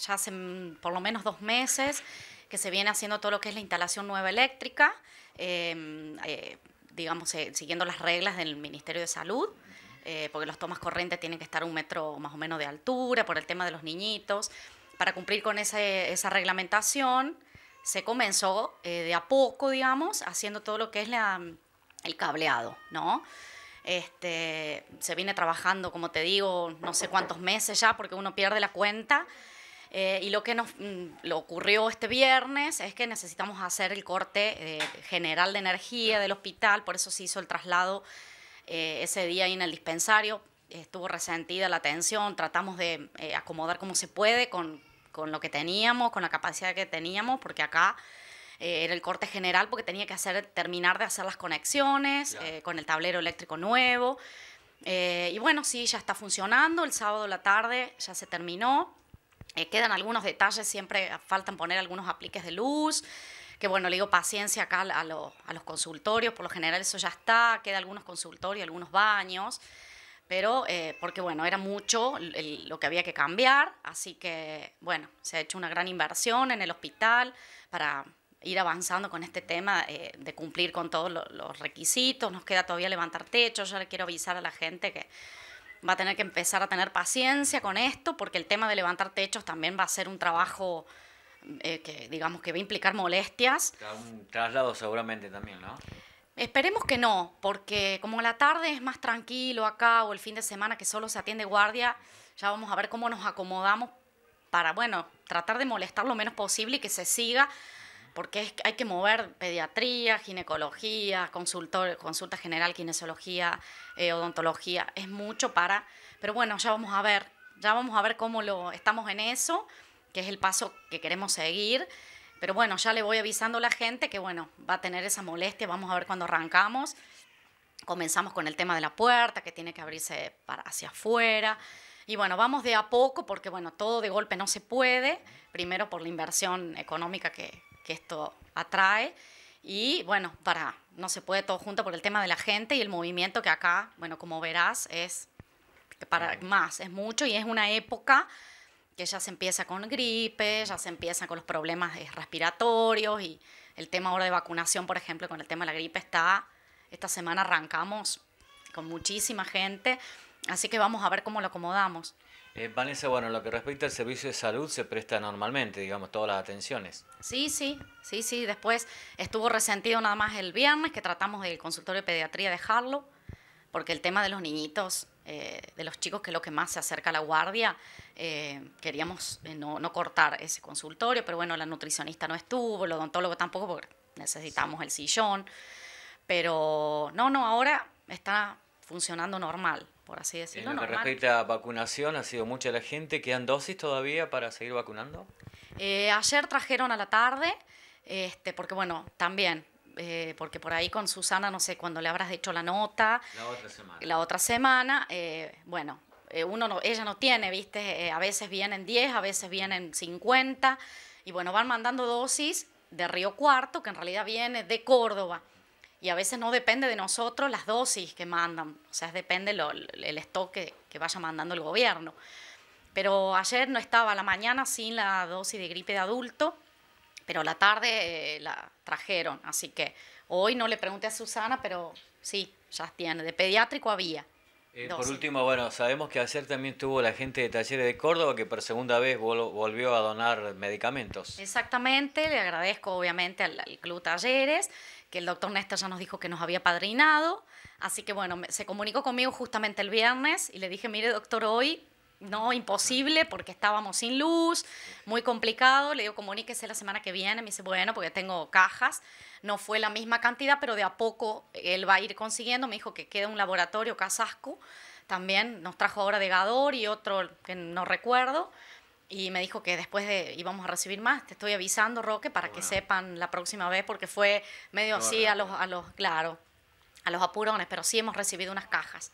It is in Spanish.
ya hace mm, por lo menos dos meses que se viene haciendo todo lo que es la instalación nueva eléctrica, em, eh, digamos, siguiendo las reglas del Ministerio de Salud, eh, porque los tomas corrientes tienen que estar un metro más o menos de altura por el tema de los niñitos. Para cumplir con esa reglamentación, se comenzó eh, de a poco, digamos, haciendo todo lo que es el cableado, ¿no? Este, se viene trabajando, como te digo, no sé cuántos meses ya, porque uno pierde la cuenta. Eh, y lo que nos mm, ocurrió este viernes es que necesitamos hacer el corte eh, general de energía del hospital, por eso se hizo el traslado eh, ese día ahí en el dispensario. Estuvo resentida la atención, tratamos de acomodar como se puede con, lo que teníamos, con la capacidad que teníamos, porque acá era el corte general porque tenía que hacer, terminar de hacer las conexiones con el tablero eléctrico nuevo. y bueno, sí, ya está funcionando. El sábado de la tarde ya se terminó. Eh, quedan algunos detalles, siempre faltan poner algunos apliques de luz, que bueno, le digo paciencia acá a, los consultorios, por lo general eso ya está, queda algunos consultorios, algunos baños, pero eh, porque bueno, era mucho lo que había que cambiar, así que bueno, se ha hecho una gran inversión en el hospital para ir avanzando con este tema eh, de cumplir con todos los requisitos, nos queda todavía levantar techos, yo le quiero avisar a la gente que va a tener que empezar a tener paciencia con esto, porque el tema de levantar techos también va a ser un trabajo eh, que, digamos, que va a implicar molestias. Un traslado seguramente también, ¿no? Esperemos que no, porque como la tarde es más tranquilo acá o el fin de semana que solo se atiende guardia, ya vamos a ver cómo nos acomodamos para, bueno, tratar de molestar lo menos posible y que se siga porque hay que mover pediatría, ginecología, consultor, consulta general, kinesiología, eh, odontología, es mucho para, pero bueno, ya vamos a ver, ya vamos a ver cómo lo estamos en eso, que es el paso que queremos seguir. Pero bueno, ya le voy avisando a la gente que bueno, va a tener esa molestia, vamos a ver cuándo arrancamos. Comenzamos con el tema de la puerta, que tiene que abrirse para hacia afuera. Y bueno, vamos de a poco porque bueno, todo de golpe no se puede, primero por la inversión económica que, esto atrae. Y bueno, para, no se puede todo junto por el tema de la gente y el movimiento que acá, bueno, como verás, es para más, es mucho y es una época que ya se empieza con gripe, ya se empieza con los problemas respiratorios y el tema ahora de vacunación, por ejemplo, con el tema de la gripe está, esta semana arrancamos con muchísima gente, así que vamos a ver cómo lo acomodamos. Eh, Vanessa, bueno, en lo que respecta al servicio de salud, se presta normalmente, digamos, todas las atenciones. Sí, sí, sí, sí. Después estuvo resentido nada más el viernes, que tratamos del consultorio de pediatría dejarlo, porque el tema de los niñitos, eh, de los chicos, que es lo que más se acerca a la guardia, eh, queríamos no, cortar ese consultorio, pero bueno, la nutricionista no estuvo, el odontólogo tampoco, porque necesitamos el sillón. Pero no, no, ahora está funcionando normal por así decirlo. En lo que respecta a vacunación, ha sido mucha la gente. ¿Quedan dosis todavía para seguir vacunando? Eh, ayer trajeron a la tarde, este, porque bueno, también eh, porque por ahí con Susana, no sé cuándo le habrás hecho la nota. La otra semana. La otra semana, eh, bueno, uno no, ella no tiene, viste, a veces vienen 10, a veces vienen 50, y bueno, van mandando dosis de Río Cuarto, que en realidad viene de Córdoba y a veces no depende de nosotros las dosis que mandan, o sea, depende el stock que, vaya mandando el gobierno. Pero ayer no estaba la mañana sin la dosis de gripe de adulto, pero a la tarde eh, la trajeron, así que hoy no le pregunté a Susana, pero sí, ya tiene, de pediátrico había. Eh, por último, bueno, sabemos que ayer también tuvo la gente de Talleres de Córdoba que por segunda vez volvió a donar medicamentos. Exactamente, le agradezco obviamente al, Club Talleres, que el doctor Néstor ya nos dijo que nos había padrinado. Así que bueno, se comunicó conmigo justamente el viernes y le dije, mire doctor, hoy no, imposible, porque estábamos sin luz, muy complicado. Le digo, comuníquese la semana que viene. Me dice, bueno, porque tengo cajas. No fue la misma cantidad, pero de a poco él va a ir consiguiendo. Me dijo que queda un laboratorio casasco. También nos trajo ahora de Gador y otro que no recuerdo. Y me dijo que después de, íbamos a recibir más. Te estoy avisando, Roque, para que sepan la próxima vez, porque fue medio así a los, a los, claro, a los apurones, pero sí hemos recibido unas cajas.